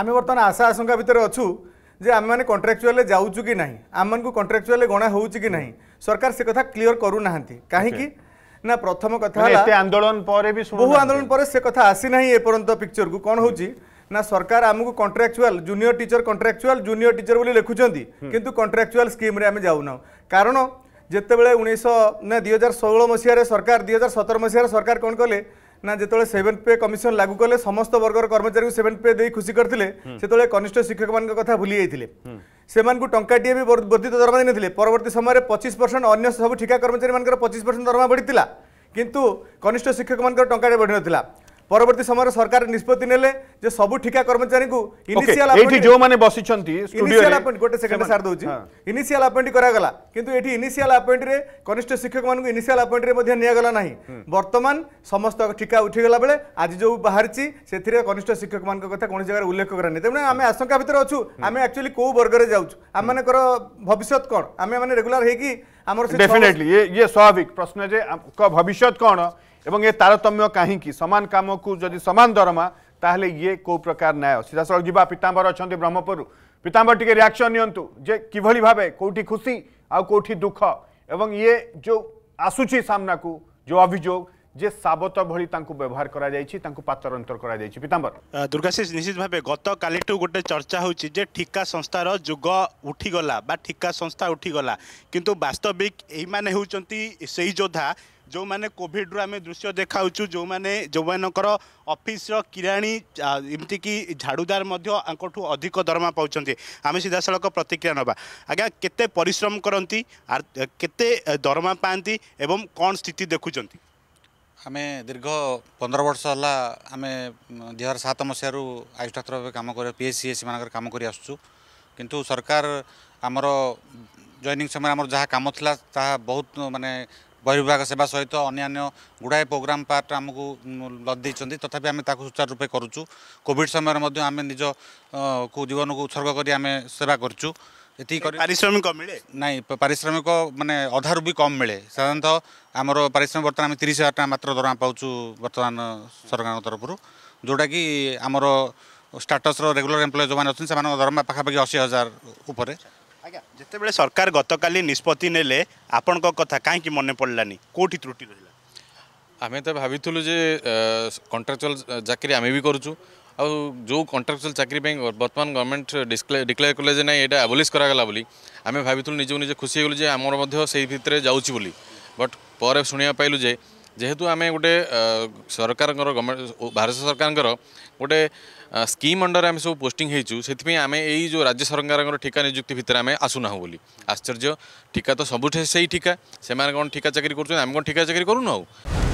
আমি বর্তমানে আশা আশঙ্কা ভিতরে অছু যে আমি মানে কন্ট্রাকচুয়ালে যাচ্ছু কি না আমি কন্ট্রাকচুয়ালে গণা হচ্ছে কি না সরকার সে কথা ক্লিয়র করু না কী না প্রথম কথা হল আন্দোলন পরে বহু আন্দোলন পরে সে কথা আসি না এপর্যন্ত পিকচর কু কোণ হচ্ছে না সরকার আমি contractual junior teacher contractual junior teacher বলে লিখুছেন কিন্তু কন্ট্রাকচুয়াল স্কিম্রে আমি যাও না কারণ যেতবে উনিশশো না দুই হাজার ষোল সরকার দুই হাজার সতের সরকার কোণ কলে ନା ଯେତେବେଳେ ସେଭେନ୍ ପେ କମିଶନ ଲାଗୁ କଲେ ସମସ୍ତ ବର୍ଗର କର୍ମଚାରୀଙ୍କୁ ସେଭେନ୍ ପେ ଦେଇ ଖୁସି କରିଥିଲେ ସେତେବେଳେ କନିଷ୍ଠ ଶିକ୍ଷକମାନଙ୍କ କଥା ଭୁଲି ଯାଇଥିଲେ ସେମାନଙ୍କୁ ଟଙ୍କାଟିଏ ବି ବର୍ଦ୍ଧିତ ଦରମା ଦେଇନଥିଲେ ପରବର୍ତ୍ତୀ ସମୟରେ ପଚିଶ ପରସେଣ୍ଟ ଅନ୍ୟ ସବୁ ଠିକା କର୍ମଚାରୀମାନଙ୍କର ପଚିଶ ପରସେଣ୍ଟ ଦରମା ବଢ଼ିଥିଲା କିନ୍ତୁ କନିଷ୍ଠ ଶିକ୍ଷକମାନଙ୍କର ଟଙ୍କାଟିଏ ବଢ଼ିନଥିଲା ପରବର୍ତ୍ତୀ ସମୟରେ ସରକାର ନିଷ୍ପତ୍ତି ନେଲେ ଯେ ସବୁ ଠିକା କର୍ମଚାରୀଙ୍କୁ ଇନିସିଆଲ ଆପଏଣ୍ଟ କରାଗଲା କିନ୍ତୁ ଏଠି ଇନିସିଆଲ ଆପଏଣ୍ଟରେ କନିଷ୍ଠ ଶିକ୍ଷକମାନଙ୍କୁ ଇନିସିଆଲ ଆପଏଣ୍ଟରେ ମଧ୍ୟ ନିଆଗଲା ନାହିଁ ବର୍ତ୍ତମାନ ସମସ୍ତ ଠିକା ଉଠିଗଲା ବେଳେ ଆଜି ଯୋଉ ବାହାରିଛି ସେଥିରେ କନିଷ୍ଠ ଶିକ୍ଷକମାନଙ୍କ କଥା କୌଣସି ଜାଗାରେ ଉଲ୍ଲେଖ କରାନି ତେଣୁ ଆମେ ଆଶଙ୍କା ଭିତରେ ଅଛୁ ଆମେ ଆକ୍ଚୁଆଲି କୋଉ ବର୍ଗରେ ଯାଉଛୁ ଆମମାନଙ୍କର ଭବିଷ୍ୟତ କ'ଣ ଆମେ ମାନେ ରେଗୁଲାର ହେଇକି डेफिनेटली ये ये स्वाभाविक प्रश्न जे भविष्य कौन एवं ये तारतम्य कहीं सामान कम को जदि सामान दरमा ताहले ये को प्रकार न्याय सीधा साल जी पीतांबर अच्छा ब्रह्मपुर पीतांबर टी रियाक्शन नि कि भाव कौटी खुशी आउ कौटी दुख एवं ये जो आसूची सामना को जो अभियोग যে সাবত ভি তা ব্যবহার করা যাই পাতরন্তর করা যাই পিতাম্বর দুর্গাশিষ নিশ্চিত ভাবে গতকালিঠু গোটে চর্চা হচ্ছে যে ঠিকা সংস্থার যুগ উঠিগলা বা ঠিকা সংস্থা উঠিগলা কিন্তু বাস্তবিক এইমানে হচ্ছেন সেই যোদ্ধা ଯେଉଁମାନେ କୋଭିଡ଼ରୁ ଆମେ ଦୃଶ୍ୟ ଦେଖାଉଛୁ ଯେଉଁମାନେ ଯେଉଁମାନଙ୍କର ଅଫିସର କିରାଣୀ ଏମିତିକି ଝାଡ଼ୁଦାର ମଧ୍ୟ ଆଙ୍କଠୁ ଅଧିକ ଦରମା ପାଉଛନ୍ତି ଆମେ ସିଧାସଳଖ ପ୍ରତିକ୍ରିୟା ନେବା ଆଜ୍ଞା କେତେ ପରିଶ୍ରମ କରନ୍ତି କେତେ ଦରମା ପାଆନ୍ତି ଏବଂ କ'ଣ ସ୍ଥିତି ଦେଖୁଛନ୍ତି ଆମେ ଦୀର୍ଘ ପନ୍ଦର ବର୍ଷ ହେଲା ଆମେ ଦୁଇ ହଜାର ସାତ ମସିହାରୁ ଆୟୁଷ ଡାକ୍ତର ଭାବେ କାମ କରିବା ପିଏଚସିଏସ୍ ମାନଙ୍କର କାମ କରି ଆସୁଛୁ କିନ୍ତୁ ସରକାର ଆମର ଜଏନିଂ ସମୟରେ ଆମର ଯାହା କାମ ଥିଲା ତାହା ବହୁତ ମାନେ वरिविभाग सेवा सहित अन्य गुडाए पोग्राम पट् आमु लिमे सुचारु रूपे गर्ुछु कोभिड समय आमे निज को जीवन को जीवनको उत्सग गरिबु पारिश्रमिक मिले नै पारिश्रमिक मधारुबी कम मिले साधारणत आम पारिश्रमिक बर्तनतिजार टा मात्र दरमा पाछु बर्तान सरकार तरफ तरफु कि आम स्टाटस र लेगुलर एमप्लय जो अनि त्यो दरमा पाखापा असी हजार उप যেতবে সরকার গতকাল নিষ্পতি নেলে আপনার কথা কী মনে পড়লানি কোটি ত্রুটি রহিলা আমি তো ভাবিলু যে কন্ট্রাকচুয়াল চাকরি আমি বি করছু ଆଉ ଯେଉଁ କଣ୍ଟ୍ରାକ୍ଚୁଆଲ ଚାକିରି ପାଇଁ ବର୍ତ୍ତମାନ ଗଭର୍ଣ୍ଣମେଣ୍ଟ ଡିକ୍ଲେୟାର କଲେ ଯେ ନାଇଁ ଏଇଟା ଆବୋଲିସ୍ କରାଗଲା ବୋଲି ଆମେ ଭାବିଥିଲୁ ନିଜକୁ ନିଜେ ଖୁସି ହେଇଗଲୁ ଯେ ଆମର ମଧ୍ୟ ସେଇ ଭିତରେ ଯାଉଛି ବୋଲି ବଟ୍ ପରେ ଶୁଣିବାକୁ ପାଇଲୁ ଯେ যেহেতু আমি গোটে সরকার ভারত সরকার গোটে স্কিম অন্ডর আমি সব পোস্টিং হয়েছু সে আমি এই যে রাজ্য সরকার ঠিকা নিযুক্তি ভিতরে আমি আসু না বলে আশ্চর্য ঠিকা তো সবুঠে সেই ঠিকা সে কোণ ঠিকা চাকরি করছেন আমি কোন ঠিকা চাকরি করুন আউ